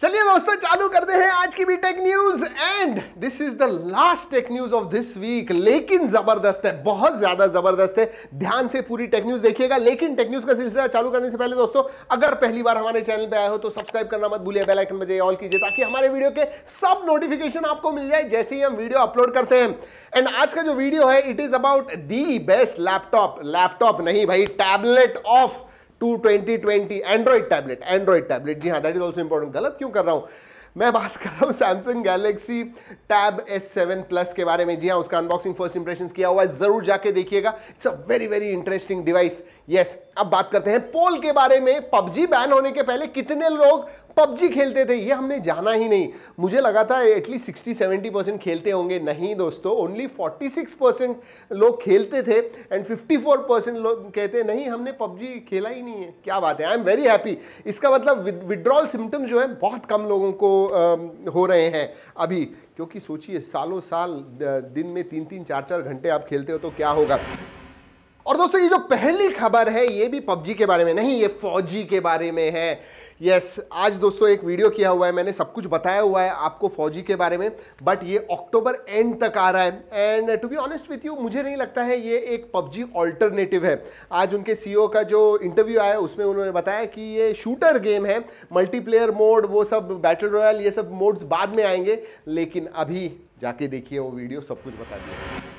चलिए दोस्तों चालू करते हैं आज की भी tech news and this is the last tech news of this week लेकिन जबरदस्त है बहुत ज्यादा जबरदस्त है ध्यान से पूरी टेक न्यूज देखिएगा लेकिन टेक न्यूज का सिलसिला चालू करने से पहले दोस्तों अगर पहली बार हमारे चैनल पे आए हो तो सब्सक्राइब करना मत भूलिए बेलाइकन बजे ऑल कीजिए ताकि हमारे वीडियो के सब नोटिफिकेशन आपको मिल जाए जैसे ही हम वीडियो अपलोड करते हैं एंड आज का जो वीडियो है it is about the best laptop laptop नहीं भाई tablet of two twenty twenty Android tablet Android tablet जी हाँ दैट इज ऑल्सो इंपॉर्टेंट गलत क्यों कर रहा हूँ मैं बात कर रहा हूँ Samsung Galaxy Tab S seven plus के बारे में जी हाँ उसका अनबॉक्सिंग फर्स्ट इंप्रेशन किया हुआ है जरूर जाके देखिएगा it's a very very interesting device yes अब बात करते हैं पोल के बारे में पबजी बैन होने के पहले कितने लोग पबजी खेलते थे ये हमने जाना ही नहीं मुझे लगा था एटलीस्ट सिक्सटी सेवेंटी परसेंट खेलते होंगे नहीं दोस्तों ओनली फोर्टी सिक्स परसेंट लोग खेलते थे एंड फिफ्टी फोर परसेंट लोग कहते हैं नहीं हमने पबजी खेला ही नहीं है क्या बात है आई एम वेरी हैप्पी इसका मतलब विड्रॉल सिम्टम्स जो है बहुत कम लोगों को आ, हो रहे हैं अभी क्योंकि सोचिए सालों साल दिन में तीन तीन चार चार घंटे आप खेलते हो तो क्या होगा और दोस्तों ये जो पहली खबर है ये भी पबजी के बारे में नहीं ये फौजी के बारे में है यस yes, आज दोस्तों एक वीडियो किया हुआ है मैंने सब कुछ बताया हुआ है आपको फौजी के बारे में बट ये अक्टूबर एंड तक आ रहा है and to be honest with you मुझे नहीं लगता है ये एक पबजी ऑल्टरनेटिव है आज उनके सीईओ e का जो इंटरव्यू आया उसमें उन्होंने बताया कि ये शूटर गेम है मल्टीप्लेयर मोड वो सब बैटल रॉयल ये सब मोड्स बाद में आएंगे लेकिन अभी जाके देखिए वो वीडियो सब कुछ बता दिया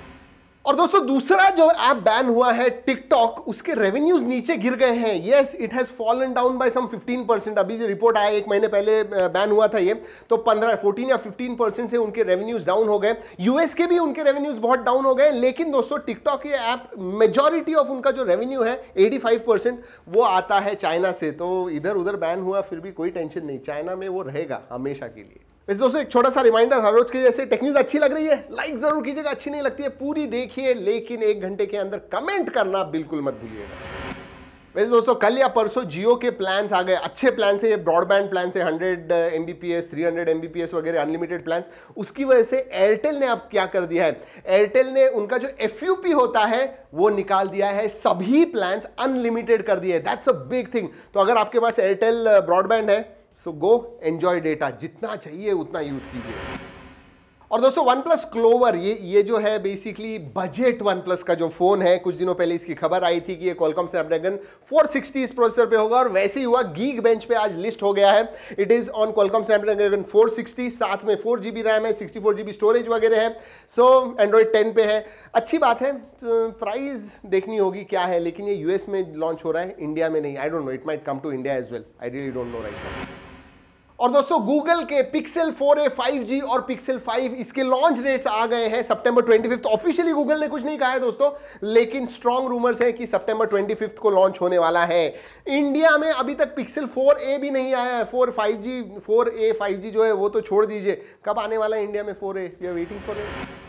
और दोस्तों दूसरा जो ऐप बैन हुआ है टिकटॉक उसके रेवेन्यूज नीचे गिर गए हैं yes it has fallen down by some 15 percent अभी जो रिपोर्ट आया एक महीने पहले बैन हुआ था ये तो 15 14 या 15 परसेंट से उनके रेवेन्यूज डाउन हो गए यूएस के भी उनके रेवेन्यूज बहुत डाउन हो गए लेकिन दोस्तों टिकटॉक ये ऐप मेजोरिटी ऑफ उनका जो रेवेन्यू है एटी वो आता है चाइना से तो इधर उधर बैन हुआ फिर भी कोई टेंशन नहीं चाइना में वो रहेगा हमेशा के लिए वैसे दोस्तों एक छोटा सा रिमाइंडर हर रोज के जैसे टेक न्यूज अच्छी लग रही है लाइक जरूर कीजिएगा अच्छी नहीं लगती है पूरी देखिए लेकिन एक घंटे के अंदर कमेंट करना बिल्कुल मत भूलिएगा वैसे दोस्तों कल या परसों जियो के प्लान्स आ गए अच्छे प्लान से ब्रॉडबैंड प्लान से 100 M B P S three hundred M B P S वगैरह अनलिमिटेड प्लान उसकी वजह से एयरटेल ने अब क्या कर दिया है एयरटेल ने उनका जो एफ यू पी होता है वो निकाल दिया है सभी प्लान्स अनलिमिटेड कर दिए दैट्स अ बिग थिंग तो अगर आपके पास एयरटेल ब्रॉडबैंड uh, है सो गो एंजॉय डेटा जितना चाहिए उतना यूज कीजिए और दोस्तों वन प्लस क्लोवर ये ये जो है बेसिकली बजट वन प्लस का जो फोन है कुछ दिनों पहले इसकी खबर आई थी कि ये कॉलकॉम स्नैपड्रैगन 460 इस प्रोसेसर पे होगा और वैसे ही हुआ गीग बेंच पे आज लिस्ट हो गया है it is on Qualcomm Snapdragon 460 साथ में फोर जी रैम है सिक्सटी फोर स्टोरेज वगैरह है सो एंड्रॉयड टेन पे है अच्छी बात है तो प्राइस देखनी होगी क्या है लेकिन ये यूएस में लॉन्च हो रहा है इंडिया में नहीं I don't know it might come to India as well I really don't know right और दोस्तों गूगल के पिक्सल 4a 5G और पिक्सल 5 इसके लॉन्च डेट्स आ गए हैं सितंबर 25 ऑफिशियली गूगल ने कुछ नहीं कहा है दोस्तों लेकिन स्ट्रॉन्ग रूमर्स है कि सितंबर 25 को लॉन्च होने वाला है इंडिया में अभी तक पिक्सल 4a भी नहीं आया है 4 5G 4a 5G जो है वो तो छोड़ दीजिए कब आने वाला है इंडिया में for a waiting for it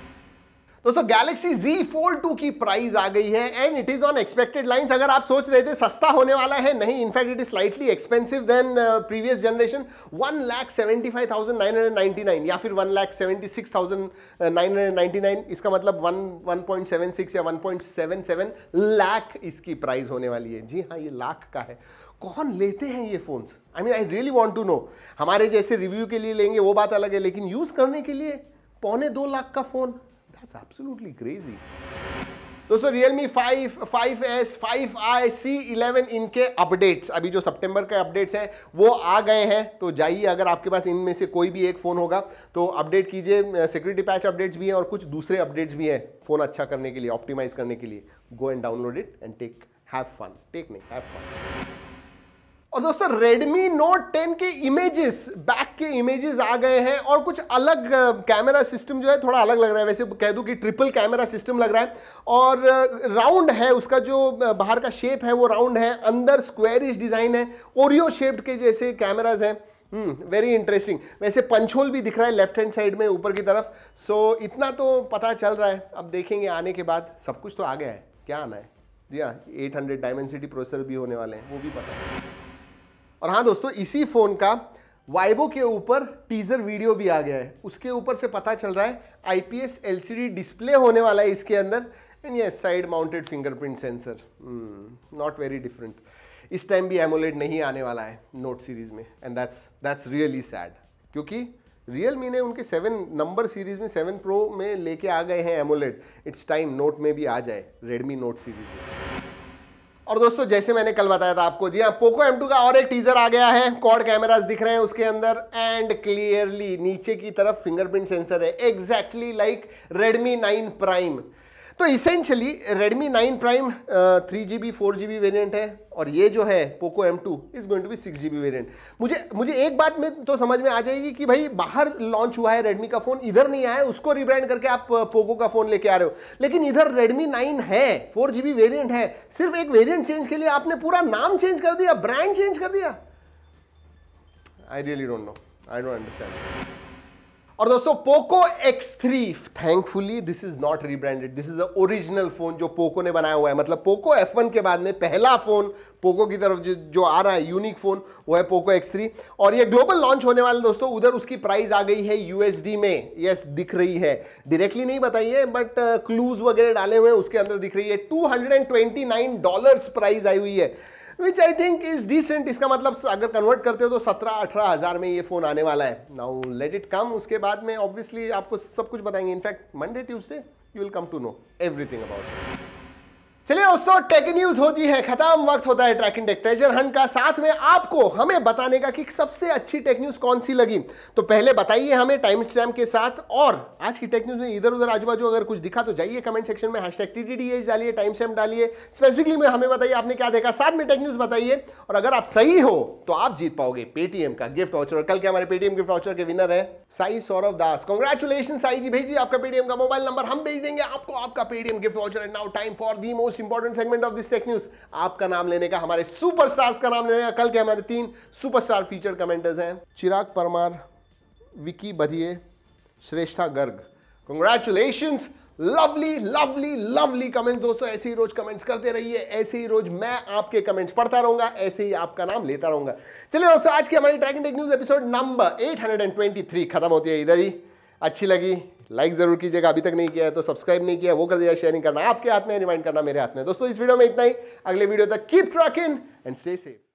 दोस्तों गैलेक्सी Z Fold 2 की प्राइस आ गई है and it is on expected lines अगर आप सोच रहे थे सस्ता होने वाला है नहीं in fact it is slightly expensive than previous generation one lakh seventy five thousand nine hundred ninety nine या फिर one lakh seventy six thousand nine hundred ninety nine इसका मतलब one one point seven six या one point seven seven lakh इसकी price होने वाली है जी हाँ ये लाख का है कौन लेते हैं ये phones I mean I really want to know हमारे जैसे रिव्यू के लिए लेंगे वो बात अलग है लेकिन यूज़ करने के लिए पौने दो लाख का फ़ोन इट्स एब्सोल्युटली क्रेजी दोस्तों Realme 5, 5s, 5i, C11 इनके अपडेट्स अभी जो सितंबर के अपडेट्स हैं वो आ गए हैं तो जाइए अगर आपके पास इनमें से कोई भी एक फ़ोन होगा तो अपडेट कीजिए सिक्योरिटी पैच अपडेट्स भी हैं और कुछ दूसरे अपडेट्स भी हैं फ़ोन अच्छा करने के लिए ऑप्टिमाइज़ करने के लिए go and download it and tech have fun tech नहीं हैव फन और दोस्तों Redmi Note 10 के इमेजेस बैक के इमेजेस आ गए हैं और कुछ अलग कैमरा सिस्टम जो है थोड़ा अलग लग रहा है वैसे कह दूं कि ट्रिपल कैमरा सिस्टम लग रहा है और राउंड है उसका जो बाहर का शेप है वो राउंड है अंदर स्क्वेरिश डिज़ाइन है ओरियो शेप्ड के जैसे कैमराज हैं वेरी हम्म, इंटरेस्टिंग वैसे पंचोल भी दिख रहा है लेफ्ट हैंड साइड में ऊपर की तरफ सो so, इतना तो पता चल रहा है अब देखेंगे आने के बाद सब कुछ तो आ गया है क्या आना है जी हाँ एट हंड्रेड डायमेंसिटी प्रोसेसर भी होने वाले हैं वो भी पता है और हाँ दोस्तों इसी फ़ोन का वाइबो के ऊपर टीज़र वीडियो भी आ गया है उसके ऊपर से पता चल रहा है आईपीएस एलसीडी डिस्प्ले होने वाला है इसके अंदर एंड ये side mounted fingerprint sensor not very different इस टाइम भी एमोलेड नहीं आने वाला है नोट सीरीज़ में and that's that's really sad क्योंकि रियल मी ने उनके सेवन नंबर सीरीज़ में सेवन प्रो में लेके आ गए हैं एमोलेड इट्स टाइम नोट में भी आ जाए रेडमी नोट सीरीज़ में और दोस्तों जैसे मैंने कल बताया था आपको जी हाँ पोको M2 का और एक टीजर आ गया है कॉड कैमरास दिख रहे हैं उसके अंदर एंड क्लियरली नीचे की तरफ फिंगरप्रिंट सेंसर है exactly like Redmi nine Prime तो essentially Redmi 9 Prime three G B four G B variant है और ये जो है Poco M2 is going to be six G B variant मुझे मुझे एक बात में तो समझ में आ जाएगी कि भाई बाहर लॉन्च हुआ है Redmi का फ़ोन इधर नहीं आया है उसको रिब्रांड करके आप uh, Poco का फ़ोन लेके आ रहे हो लेकिन इधर Redmi 9 है फोर जी बी वेरियंट है सिर्फ एक वेरियंट चेंज के लिए आपने पूरा नाम चेंज कर दिया ब्रांड चेंज कर दिया I really don't know I don't understand और दोस्तों Poco X3 thankfully this is not rebranded this is original phone जो पोको ने बनाया हुआ है मतलब पोको F1 के बाद में पहला फोन पोको की तरफ जो आ रहा है यूनिक फोन वो है पोको X3 और ये ग्लोबल लॉन्च होने वाला दोस्तों उधर उसकी प्राइस आ गई है यूएसडी में यस दिख रही है डायरेक्टली नहीं बताइए बट क्लूज वगैरह डाले हुए हैं उसके अंदर दिख रही है टू हंड्रेड प्राइस आई हुई है which I think is decent इसका मतलब अगर कन्वर्ट करते हो तो सत्रह अठारह हज़ार में ये फ़ोन आने वाला है नाउ लेट इट कम उसके बाद में ऑब्वियसली आपको सब कुछ बताएंगे in fact Monday Tuesday you will come to know everything about चलिए दोस्तों टेक न्यूज होती है खत्म वक्त होता है ट्रैकिंग टेक ट्रेजर हंट का साथ में आपको हमें बताने का कि सबसे अच्छी टेक न्यूज कौन सी लगी तो पहले बताइए हमें टाइम स्टैम के साथ और आज की टेक न्यूज में इधर उधर आजू बाजू अगर कुछ दिखा तो जाइए कमेंट सेक्शन में हैश टैग डालिए टाइम स्टैम डालिए स्पेसिफिकली में हमें बताइए आपने क्या देखा साथ में टेक न्यूज बताइए और अगर आप सही हो तो आप जीत पाओगे पेटीएम का गिफ्ट वाउचर कल के हमारे पेटीएम गिफ्ट वाउचर के विनर है साई सौरभ दास कंग्रेचुलेशन साई जी भेजिए आपका पेटीएम का मोबाइल नंबर हम भेज देंगे आपको आपका Paytm gift voucher and now time for the most most important segment of this tech news आपका नाम लेने का हमारे सुपरस्टार्स का नाम लेने का कल के हमारे तीन सुपरस्टार फीचर कमेंटर्स हैं Chirag Parmar Vicky Badhiye Shreshtha Garg congratulation lovely lovely lovely comments दोस्तों ऐसे ही रोज कमेंट्स करते रहिए ऐसे ही रोज मैं आपके कमेंट्स पढ़ता रहूंगा ऐसे ही आपका नाम लेता रहूंगा चलिए दोस्तों आज की हमारी Trakin tech news episode number 823 खत्म होती है इधर ही अच्छी लगी लाइक जरूर कीजिएगा अभी तक नहीं किया है तो सब्सक्राइब नहीं किया वो कर दिया शेयरिंग करना आपके हाथ में रिमाइंड करना मेरे हाथ में दोस्तों इस वीडियो में इतना ही अगले वीडियो तक keep in and stay safe